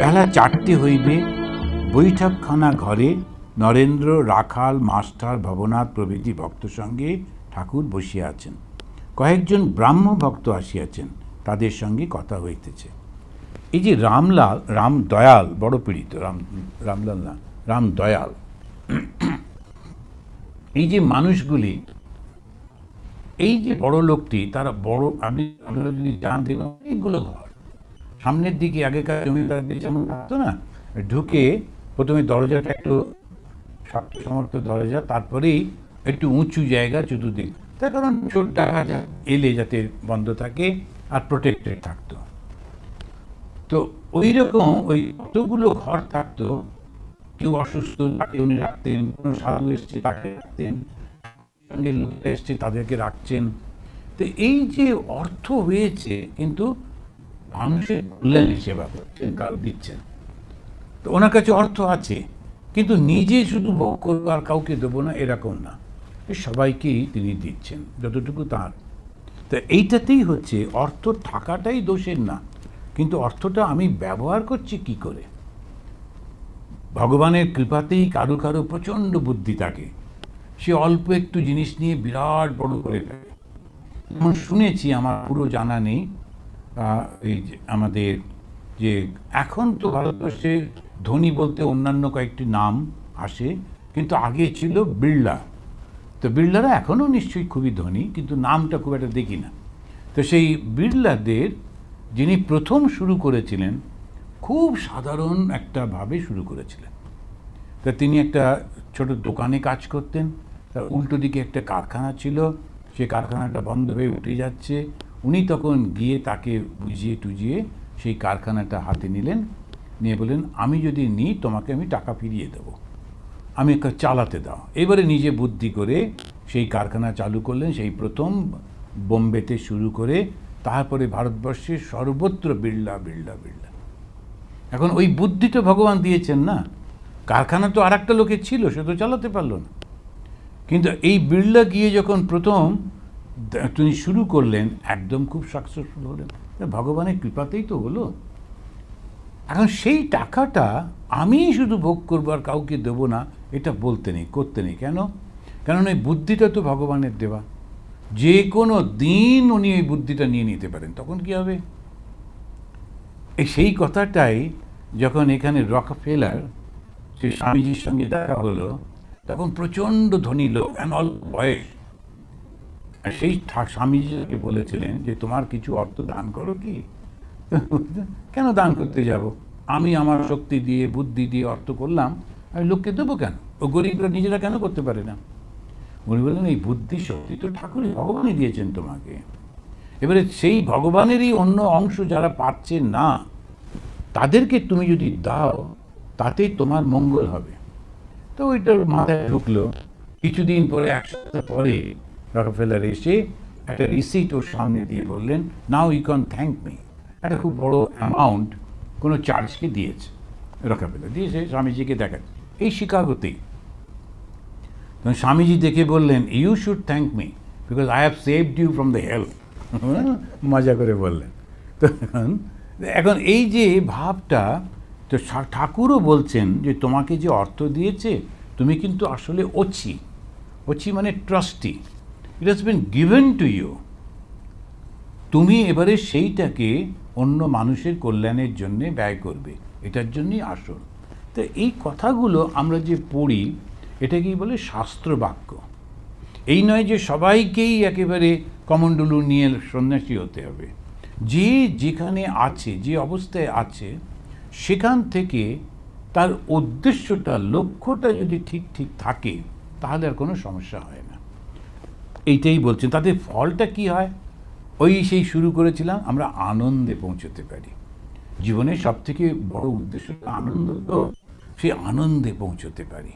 বেলা চারটে হইবে বৈঠকখানা ঘরে নরেন্দ্র রাখাল মাস্টার ভবনাথ প্রভৃতি ভক্ত সঙ্গে ঠাকুর বসিয়া আছেন কয়েকজন ব্রাহ্ম ভক্ত আসিয়াছেন তাদের সঙ্গে কথা হইতেছে এই যে রামলাল রাম দয়াল বড় পীড়িত রাম রামলাল না রাম দয়াল এই যে মানুষগুলি এই যে বড় লোকটি তারা বড় আমি যদি জান দেখবেন অনেকগুলো ঘর সামনের দিকে আগেকার জমিদারদের যেমন থাকতো না ঢুকে প্রথমে দরজাটা একটু সমর্থ দরজা তারপরেই একটু উঁচু জায়গা চতুর্দিক তার কারণ চোর টাকা এলে যাতে বন্ধ থাকে আর প্রোটেক্টেড থাকতো তো ওই রকম ওই কতগুলো ঘর থাকতো কেউ অসুস্থ তাকে উনি রাখতেন কোনো সাধু এসছে তাকে রাখতেন সঙ্গে লোকেরা এসছে তাদেরকে রাখছেন তো এই যে অর্থ হয়েছে কিন্তু দিচ্ছেন তো ওনার কাছে অর্থ আছে কিন্তু নিজে শুধু ভোগ করবো আর কাউকে দেবো না এরকম না সবাইকেই তিনি দিচ্ছেন যতটুকু তার তো এইটাতেই হচ্ছে অর্থ থাকাটাই দোষের না কিন্তু অর্থটা আমি ব্যবহার করছি কি করে ভগবানের কৃপাতেই কারো কারো প্রচণ্ড বুদ্ধি থাকে সে অল্প একটু জিনিস নিয়ে বিরাট বড় করে থাকে শুনেছি আমার পুরো জানা নেই এই যে আমাদের যে এখন তো ভারতবর্ষে ধনী বলতে অন্যান্য কয়েকটি নাম আসে কিন্তু আগে ছিল বিড়লা তো বিড়লারা এখনও নিশ্চয়ই খুবই ধনী কিন্তু নামটা খুব একটা দেখি না তো সেই বিড়লাদের যিনি প্রথম শুরু করেছিলেন খুব সাধারণ একটা ভাবে শুরু করেছিলেন তা তিনি একটা ছোট দোকানে কাজ করতেন তার উল্টো দিকে একটা কারখানা ছিল সে কারখানাটা বন্ধ হয়ে উঠে যাচ্ছে উনি তখন গিয়ে তাকে বুঝিয়ে টুজিয়ে সেই কারখানাটা হাতে নিলেন নিয়ে বললেন আমি যদি নিই তোমাকে আমি টাকা ফিরিয়ে দেবো আমি চালাতে দাও এবারে নিজে বুদ্ধি করে সেই কারখানা চালু করলেন সেই প্রথম বোম্বেতে শুরু করে তারপরে ভারতবর্ষের সর্বত্র বিড়লা বিড়লা বিড়লা এখন ওই বুদ্ধি তো ভগবান দিয়েছেন না কারখানা তো আর একটা লোকের ছিল সে তো চালাতে পারলো না কিন্তু এই বিড়লা গিয়ে যখন প্রথম তিনি শুরু করলেন একদম খুব সাকসেসফুল হলেন ভগবানের কৃপাতেই তো হলো এখন সেই টাকাটা আমি শুধু ভোগ করবো আর কাউকে দেবো না এটা বলতে নেই করতে নেই কেন কেননা এই বুদ্ধিটা তো ভগবানের দেওয়া যে কোনো দিন উনি এই বুদ্ধিটা নিয়ে নিতে পারেন তখন কি হবে এই সেই কথাটাই যখন এখানে রক ফেলার সে স্বামীজির সঙ্গে দেখা হলো তখন প্রচণ্ড ধনী লোক অ্যান্ড অল বয়স সেই স্বামীজিকে বলেছিলেন যে তোমার কিছু অর্থ দান করো কি কেন দান করতে যাব আমি আমার শক্তি দিয়ে বুদ্ধি দিয়ে অর্থ করলাম আমি লোককে দেবো কেন ও গরিবরা নিজেরা কেন করতে পারে না উনি বললেন এই বুদ্ধি শক্তি তো ঠাকুরই ভগবানই দিয়েছেন তোমাকে এবারে সেই ভগবানেরই অন্য অংশ যারা পাচ্ছে না তাদেরকে তুমি যদি দাও তাতেই তোমার মঙ্গল হবে তো ওইটার মাথায় ঢুকলো কিছুদিন পরে এক সপ্তাহ পরে রকফেলার এসে একটা রিসিট ওর সামনে দিয়ে বললেন now you can thank me একটা খুব বড় অ্যামাউন্ট কোনো চার্জকে দিয়েছে রকফেলার দিয়েছে স্বামীজিকে দেখেন এই শিকাগোতেই তখন স্বামীজি দেখে বললেন you should thank me because I have saved you from the help মজা করে বললেন তখন এখন এই যে ভাবটা তো ঠাকুরও বলছেন যে তোমাকে যে অর্থ দিয়েছে তুমি কিন্তু আসলে অছি অছি মানে trustee it has been given to you তুমি এবারে সেইটাকে অন্য মানুষের কল্যাণের জন্য ব্যয় করবে এটার জন্যই আসল তো এই কথাগুলো আমরা যে পড়ি এটা কি বলে শাস্ত্র বাক্য এই নয় যে সবাইকেই একেবারে কমণ্ডলু নিয়ে সন্ন্যাসী হতে হবে যে যেখানে আছে যে অবস্থায় আছে সেখান থেকে তার উদ্দেশ্যটা লক্ষ্যটা যদি ঠিক ঠিক থাকে তাহলে আর কোনো সমস্যা হয় না এইটাই বলছেন তাতে ফলটা কি হয় ওই সেই শুরু করেছিলাম আমরা আনন্দে পৌঁছতে পারি জীবনের সবথেকে বড় উদ্দেশ্য আনন্দ তো সেই আনন্দে পৌঁছতে পারি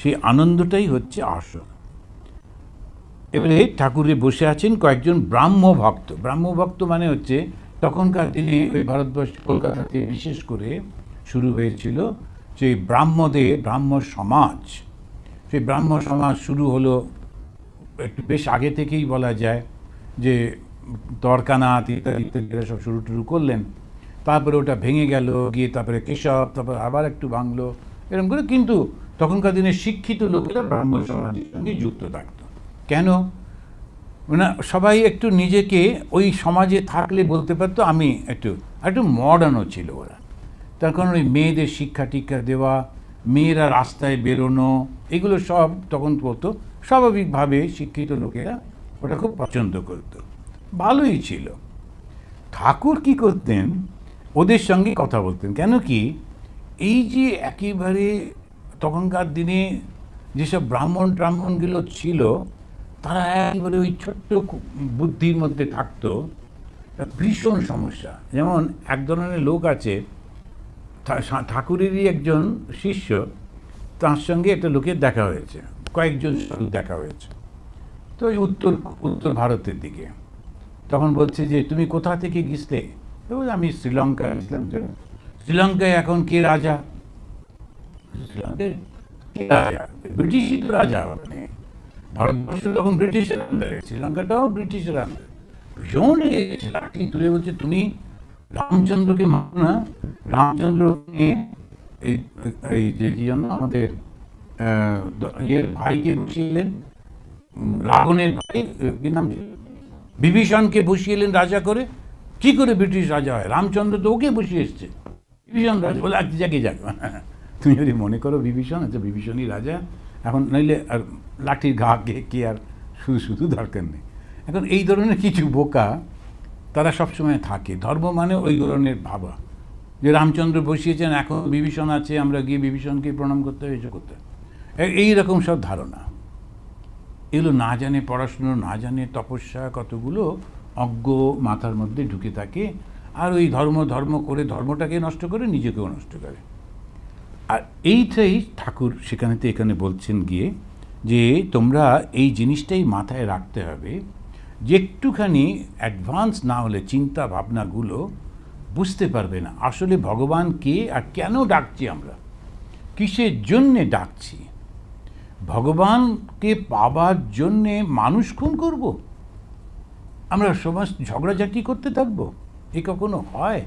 সেই আনন্দটাই হচ্ছে আসল এবারে ঠাকুরে বসে আছেন কয়েকজন ব্রাহ্ম ভক্ত ব্রাহ্ম ভক্ত মানে হচ্ছে তখনকার দিনে ওই ভারতবর্ষ কলকাতাতে বিশেষ করে শুরু হয়েছিল সেই ব্রাহ্মদের ব্রাহ্ম সমাজ সেই ব্রাহ্ম সমাজ শুরু হলো একটু বেশ আগে থেকেই বলা যায় যে তরকানাথ ইত্যাদি ইত্যাদি এরা সব শুরু টুরু করলেন তারপরে ওটা ভেঙে গেল গিয়ে তারপরে কেশব তারপরে আবার একটু ভাঙলো এরকম করে কিন্তু তখনকার দিনে শিক্ষিত লোকেরা ব্রাহ্ম সমাজের সঙ্গে যুক্ত থাকত কেন না সবাই একটু নিজেকে ওই সমাজে থাকলে বলতে পারতো আমি একটু একটু মডার্নও ছিল ওরা তার কারণ ওই মেয়েদের শিক্ষা টিক্ষা দেওয়া মেয়েরা রাস্তায় বেরোনো এগুলো সব তখন পড়তো স্বাভাবিকভাবে শিক্ষিত লোকেরা ওটা খুব পছন্দ করত ভালোই ছিল ঠাকুর কি করতেন ওদের সঙ্গে কথা বলতেন কেন কি এই যে একেবারে তখনকার দিনে যেসব ব্রাহ্মণ ট্রাহ্মণগুলো ছিল তারা একেবারে ওই ছোট্ট বুদ্ধির মধ্যে থাকতো ভীষণ সমস্যা যেমন এক ধরনের লোক আছে ঠাকুরেরই একজন শিষ্য তার সঙ্গে একটা লোকের দেখা হয়েছে কয়েকজন দেখা হয়েছে তো ওই উত্তর উত্তর ভারতের দিকে তখন বলছে যে তুমি কোথা থেকে গিসলে আমি শ্রীলঙ্কা গেছিলাম শ্রীলঙ্কায় এখন কে রাজা শ্রীলঙ্কায় রাজা ব্রিটিশই তো রাজা মানে ভারতবর্ষ তখন ব্রিটিশের শ্রীলঙ্কাটাও ব্রিটিশের আন্দারে ভীষণ লাঠি তুলে বলছে তুমি রামচন্দ্রকে মানো না রামচন্দ্র নিয়ে এই যে জন্য আমাদের ইয়ের ভাইকে বসিয়েলেন রাবণের ভাই কি নাম বিভীষণকে বসিয়েলেন রাজা করে কি করে ব্রিটিশ রাজা হয় রামচন্দ্র তো ওকে বসিয়ে এসছে বিভীষণ রাজা বলে এক আচ্ছা, জায়গায় যাক তুমি যদি মনে করো বিভীষণ আচ্ছা বিভীষণই রাজা এখন নইলে আর লাঠির ঘা কে কে আর শুধু শুধু দরকার নেই এখন এই ধরনের কিছু বোকা তারা সবসময় থাকে ধর্ম মানে ওই ধরনের ভাবা যে রামচন্দ্র বসিয়েছেন এখন বিভীষণ আছে আমরা গিয়ে বিভীষণকে প্রণাম করতে হবে করতে এই রকম সব ধারণা এগুলো না জানে পড়াশুনো না জানে তপস্যা কতগুলো অজ্ঞ মাথার মধ্যে ঢুকে থাকে আর ওই ধর্ম ধর্ম করে ধর্মটাকে নষ্ট করে নিজেকেও নষ্ট করে আর এইটাই ঠাকুর সেখানেতে এখানে বলছেন গিয়ে যে তোমরা এই জিনিসটাই মাথায় রাখতে হবে যে একটুখানি অ্যাডভান্স না হলে চিন্তা ভাবনাগুলো বুঝতে পারবে না আসলে ভগবান কে আর কেন ডাকছি আমরা কিসের জন্যে ডাকছি ভগবানকে পাবার জন্যে মানুষ খুন করব আমরা সমাজ ঝগড়াঝাটি করতে থাকব এ কখনো হয়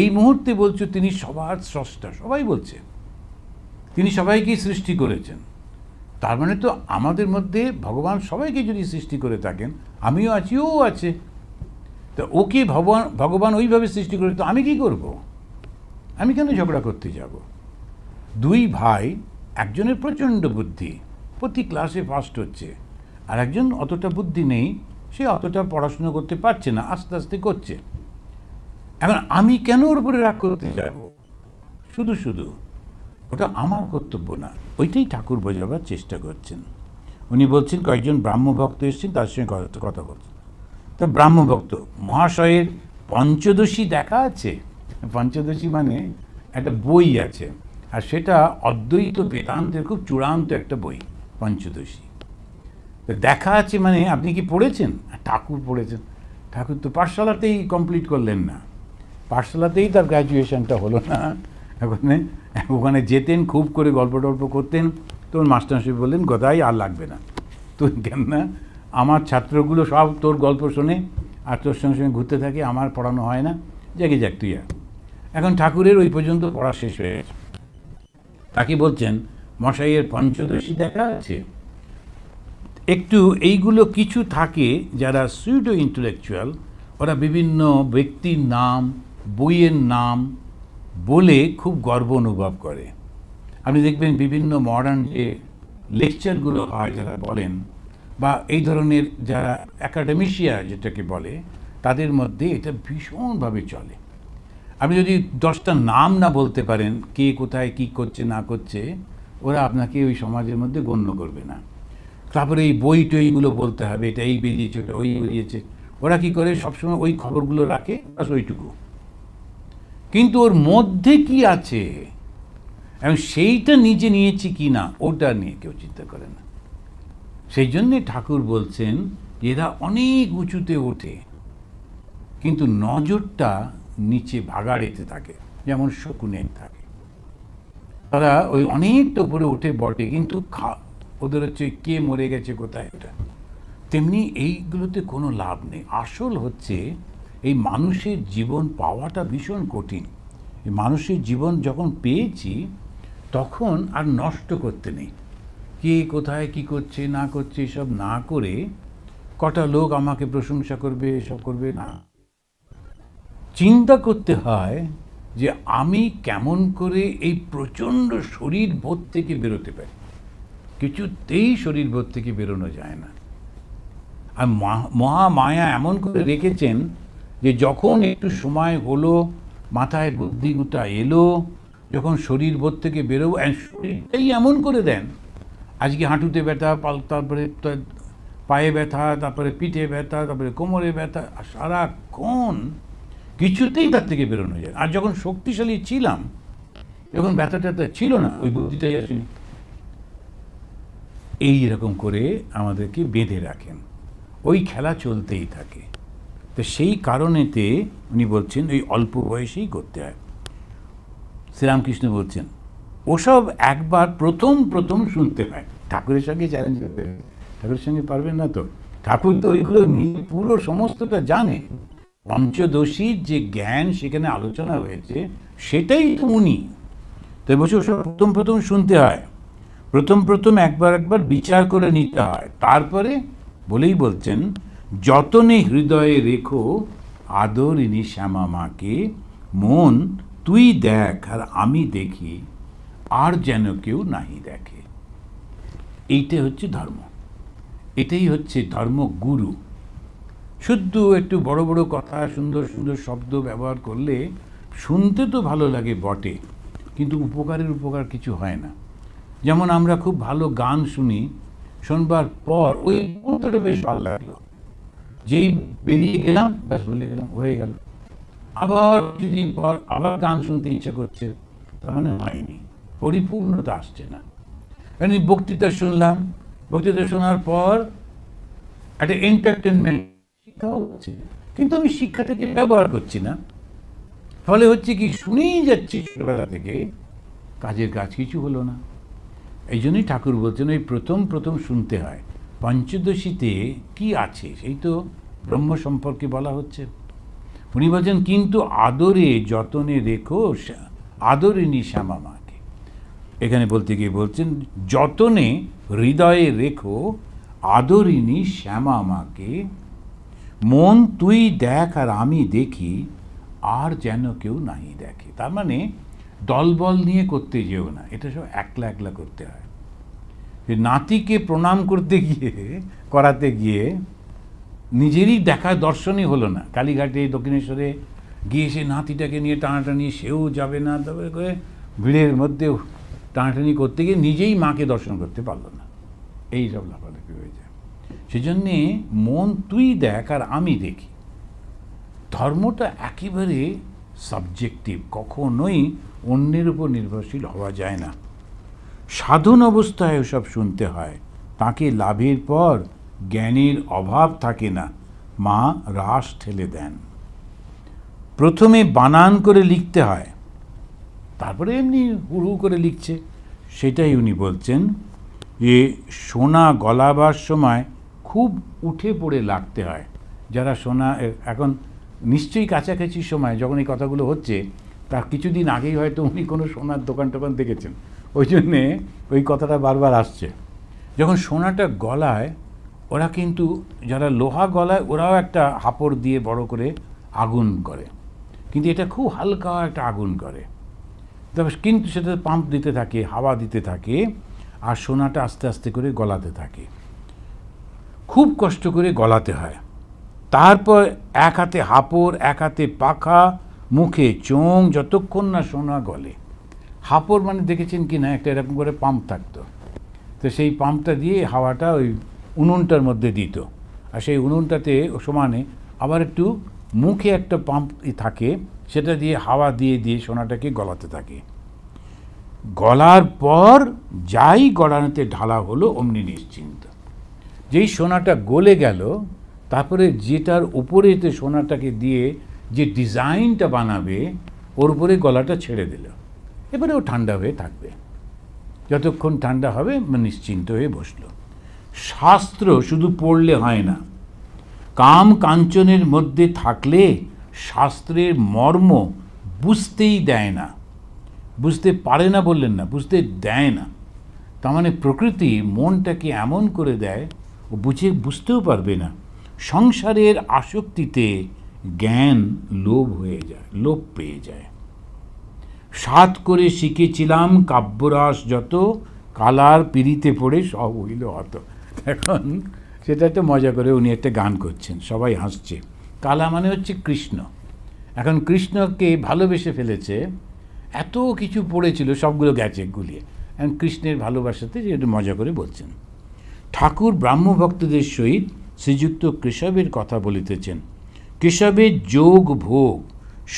এই মুহূর্তে বলছো তিনি সবার স্রষ্টা সবাই বলছে তিনি সবাইকেই সৃষ্টি করেছেন তার মানে তো আমাদের মধ্যে ভগবান সবাইকে যদি সৃষ্টি করে থাকেন আমিও আছি ও আছে তো ওকে ভগবান ভগবান ওইভাবে সৃষ্টি করে তো আমি কি করব। আমি কেন ঝগড়া করতে যাব দুই ভাই একজনের প্রচণ্ড বুদ্ধি প্রতি ক্লাসে ফার্স্ট হচ্ছে আর একজন অতটা বুদ্ধি নেই সে অতটা পড়াশুনো করতে পারছে না আস্তে আস্তে করছে এখন আমি কেন ওর উপরে রাগ করতে যাব শুধু শুধু ওটা আমার কর্তব্য না ওইটাই ঠাকুর বোঝাবার চেষ্টা করছেন উনি বলছেন কয়েকজন ব্রাহ্মভক্ত এসছেন তার সঙ্গে কথা বলছেন তো ব্রাহ্মভক্ত মহাশয়ের পঞ্চদশী দেখা আছে পঞ্চদশী মানে একটা বই আছে আর সেটা অদ্বৈত বেদান্তের খুব চূড়ান্ত একটা বই পঞ্চদশী তো দেখা আছে মানে আপনি কি পড়েছেন ঠাকুর পড়েছেন ঠাকুর তো পাঠশালাতেই কমপ্লিট করলেন না পাঠশালাতেই তার গ্র্যাজুয়েশনটা হলো না এখন ওখানে যেতেন খুব করে গল্প টল্প করতেন তখন মাস্টারমশাই বললেন গদাই আর লাগবে না তুই কেন না আমার ছাত্রগুলো সব তোর গল্প শোনে আর তোর সঙ্গে সঙ্গে ঘুরতে থাকে আমার পড়ানো হয় না জাগে যাক তুই আর এখন ঠাকুরের ওই পর্যন্ত পড়া শেষ হয়ে গেছে তাকে বলছেন মশাইয়ের পঞ্চদশী দেখা আছে একটু এইগুলো কিছু থাকে যারা সুইডো ইন্টেলেকচুয়াল ওরা বিভিন্ন ব্যক্তির নাম বইয়ের নাম বলে খুব গর্ব অনুভব করে আপনি দেখবেন বিভিন্ন মডার্ন যে লেকচারগুলো হয় যারা বলেন বা এই ধরনের যারা অ্যাকাডেমিশিয়া যেটাকে বলে তাদের মধ্যে এটা ভীষণভাবে চলে আপনি যদি দশটা নাম না বলতে পারেন কে কোথায় কি করছে না করছে ওরা আপনাকে ওই সমাজের মধ্যে গণ্য করবে না তারপরে এই বই টইগুলো বলতে হবে এটা এই বেরিয়েছে ওটা ওই বেরিয়েছে ওরা কি করে সবসময় ওই খবরগুলো রাখে বাস ওইটুকু কিন্তু ওর মধ্যে কি আছে এবং সেইটা নিজে নিয়েছি কি না ওটা নিয়ে কেউ চিন্তা করে না সেই জন্যে ঠাকুর বলছেন এরা অনেক উঁচুতে ওঠে কিন্তু নজরটা নিচে ভাগাড়েতে থাকে যেমন শকুনের থাকে তারা ওই অনেকটা উপরে ওঠে বটে কিন্তু খা ওদের হচ্ছে কে মরে গেছে কোথায় ওটা তেমনি এইগুলোতে কোনো লাভ নেই আসল হচ্ছে এই মানুষের জীবন পাওয়াটা ভীষণ কঠিন এই মানুষের জীবন যখন পেয়েছি তখন আর নষ্ট করতে নেই কে কোথায় কি করছে না করছে সব না করে কটা লোক আমাকে প্রশংসা করবে এসব করবে না চিন্তা করতে হয় যে আমি কেমন করে এই প্রচণ্ড শরীর বোধ থেকে বেরোতে পারি কিছুতেই শরীর বোধ থেকে বেরোনো যায় না আর মহা মায়া এমন করে রেখেছেন যে যখন একটু সময় হলো মাথায় বুদ্ধিগুটা এলো যখন শরীর বোধ থেকে বেরোবো শরীরটাই এমন করে দেন আজকে হাঁটুতে ব্যথা পাল তারপরে পায়ে ব্যথা তারপরে পিঠে ব্যথা তারপরে কোমরে ব্যথা সারাক্ষণ কিছুতেই তার থেকে বেরোনো যায় আর যখন শক্তিশালী ছিলাম যখন ব্যথা ট্যাথা ছিল না ওই বুদ্ধিটাই আসেনি এই রকম করে আমাদেরকে বেঁধে রাখেন ওই খেলা চলতেই থাকে তো সেই কারণেতে উনি বলছেন ওই অল্প বয়সেই করতে হয় শ্রীরামকৃষ্ণ বলছেন ওসব একবার প্রথম প্রথম শুনতে হয় ঠাকুরের সঙ্গে চ্যালেঞ্জ করতে ঠাকুরের সঙ্গে পারবেন না তো ঠাকুর তো ওইগুলো পুরো সমস্তটা জানে পঞ্চদশীর যে জ্ঞান সেখানে আলোচনা হয়েছে সেটাই তো উনি তাই বলছি ওসব প্রথম প্রথম শুনতে হয় প্রথম প্রথম একবার একবার বিচার করে নিতে হয় তারপরে বলেই বলছেন যতনে হৃদয়ে রেখো আদরিনী শ্যামা মাকে মন তুই দেখ আর আমি দেখি আর যেন কেউ নাহি দেখে এইটাই হচ্ছে ধর্ম এটাই হচ্ছে ধর্মগুরু শুদ্ধ একটু বড় বড় কথা সুন্দর সুন্দর শব্দ ব্যবহার করলে শুনতে তো ভালো লাগে বটে কিন্তু উপকারের উপকার কিছু হয় না যেমন আমরা খুব ভালো গান শুনি শোনবার পর ওই বেশ ভালো লাগলো যেই বেরিয়ে গেলাম ব্যাস বলে গেলাম হয়ে গেলাম আবার কিছুদিন পর আবার গান শুনতে ইচ্ছে করছে তাহলে মানে হয়নি পরিপূর্ণতা আসছে না আমি বক্তৃতা শুনলাম বক্তৃতা শোনার পর একটা এন্টারটেনমেন্ট শিক্ষাও হচ্ছে কিন্তু আমি শিক্ষাটাকে ব্যবহার করছি না ফলে হচ্ছে কি শুনেই যাচ্ছি ছোটবেলা থেকে কাজের কাজ কিছু হলো না এই জন্যই ঠাকুর বলছেন ওই প্রথম প্রথম শুনতে হয় পঞ্চদশীতে কি আছে সেই তো ব্রহ্ম সম্পর্কে বলা হচ্ছে উনি বলছেন কিন্তু আদরে যতনে রেখো আদরে নি শ্যামা মাকে এখানে বলতে গিয়ে বলছেন যতনে হৃদয়ে রেখো নি শ্যামা মাকে মন তুই দেখ আর আমি দেখি আর যেন কেউ নাহি দেখে তার মানে দলবল নিয়ে করতে যেও না এটা সব একলা একলা করতে হয় নাতিকে প্রণাম করতে গিয়ে করাতে গিয়ে নিজেরই দেখা দর্শনই হলো না কালীঘাটে দক্ষিণেশ্বরে গিয়ে সে নাতিটাকে নিয়ে টানাটানি সেও যাবে না তবে করে ভিড়ের মধ্যেও টানাটানি করতে গিয়ে নিজেই মাকে দর্শন করতে পারলো না এই সব লাফালাফি হয়ে যায় সেজন্যে মন তুই দেখ আর আমি দেখি ধর্মটা একেবারে সাবজেক্টিভ কখনোই অন্যের উপর নির্ভরশীল হওয়া যায় না সাধন অবস্থায় সব শুনতে হয় তাকে লাভের পর জ্ঞানের অভাব থাকে না মা রাস ঠেলে দেন প্রথমে বানান করে লিখতে হয় তারপরে এমনি হুড়ু করে লিখছে সেটাই উনি বলছেন যে সোনা গলাবার সময় খুব উঠে পড়ে লাগতে হয় যারা সোনা এখন নিশ্চয়ই কাছাকাছি সময় যখন এই কথাগুলো হচ্ছে তার কিছুদিন আগেই হয়তো উনি কোনো সোনার দোকান টোকান দেখেছেন ওই জন্যে ওই কথাটা বারবার আসছে যখন সোনাটা গলায় ওরা কিন্তু যারা লোহা গলায় ওরাও একটা হাপড় দিয়ে বড় করে আগুন করে কিন্তু এটা খুব হালকা একটা আগুন করে তবে কিন্তু সেটাতে পাম্প দিতে থাকে হাওয়া দিতে থাকে আর সোনাটা আস্তে আস্তে করে গলাতে থাকে খুব কষ্ট করে গলাতে হয় তারপর এক হাতে হাপড় এক হাতে পাখা মুখে চোং যতক্ষণ না সোনা গলে হাপড় মানে দেখেছেন কি না একটা এরকম করে পাম্প থাকতো তো সেই পাম্পটা দিয়ে হাওয়াটা ওই উনুনটার মধ্যে দিত আর সেই উনুনটাতে সমানে আবার একটু মুখে একটা পাম্প থাকে সেটা দিয়ে হাওয়া দিয়ে দিয়ে সোনাটাকে গলাতে থাকে গলার পর যাই গলানোতে ঢালা হলো অমনি নিশ্চিন্ত যেই সোনাটা গলে গেল তারপরে যেটার যে সোনাটাকে দিয়ে যে ডিজাইনটা বানাবে ওর উপরে গলাটা ছেড়ে দিল এবারে ও ঠান্ডা হয়ে থাকবে যতক্ষণ ঠান্ডা হবে নিশ্চিন্ত হয়ে বসলো শাস্ত্র শুধু পড়লে হয় না কাম কাঞ্চনের মধ্যে থাকলে শাস্ত্রের মর্ম বুঝতেই দেয় না বুঝতে পারে না বললেন না বুঝতে দেয় না তার মানে প্রকৃতি মনটাকে এমন করে দেয় ও বুঝে বুঝতেও পারবে না সংসারের আসক্তিতে জ্ঞান লোভ হয়ে যায় লোভ পেয়ে যায় সাত করে শিখেছিলাম কাব্যরাস যত কালার পিড়িতে পড়ে সব হইল অত এখন সেটাতে মজা করে উনি একটা গান করছেন সবাই হাসছে কালা মানে হচ্ছে কৃষ্ণ এখন কৃষ্ণকে ভালোবেসে ফেলেছে এত কিছু পড়েছিল সবগুলো গেছে গুলিয়ে এখন কৃষ্ণের ভালোবাসাতে একটু মজা করে বলছেন ঠাকুর ব্রাহ্মভক্তদের সহিত শ্রীযুক্ত কৃষবের কথা বলিতেছেন কৃষবের যোগ ভোগ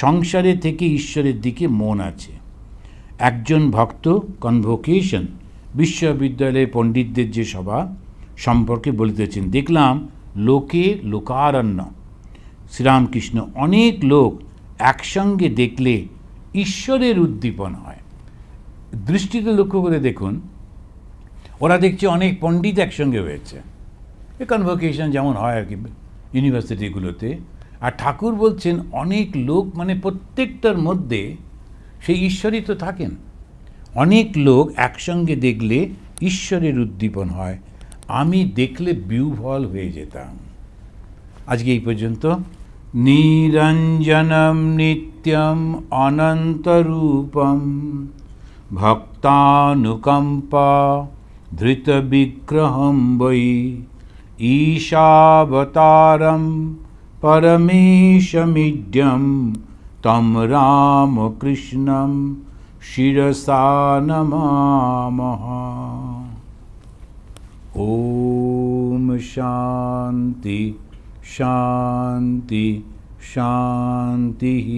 সংসারে থেকে ঈশ্বরের দিকে মন আছে একজন ভক্ত কনভোকেশন বিশ্ববিদ্যালয়ে পণ্ডিতদের যে সভা সম্পর্কে বলিতেছেন দেখলাম লোকে লোকারণ্য শ্রীরামকৃষ্ণ অনেক লোক একসঙ্গে দেখলে ঈশ্বরের উদ্দীপন হয় দৃষ্টিতে লক্ষ্য করে দেখুন ওরা দেখছে অনেক পণ্ডিত একসঙ্গে হয়েছে এ কনভোকেশন যেমন হয় আর কি ইউনিভার্সিটিগুলোতে আর ঠাকুর বলছেন অনেক লোক মানে প্রত্যেকটার মধ্যে সেই ঈশ্বরই তো থাকেন অনেক লোক একসঙ্গে দেখলে ঈশ্বরের উদ্দীপন হয় देखले ब्यूफल हो जित आज के पर्यत निरंजनम नित्यम अनंतरूपम भक्तानुकंपा धृत विग्रह वै ईशावतारम परमेशम तम राम कृष्णम शिसा नमा ॐ शान्ति शान्ति शान्तिः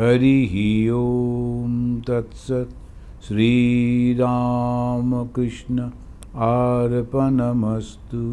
हरिः ॐ तत्सत् श्रीरामकृष्ण आर्पणमस्तु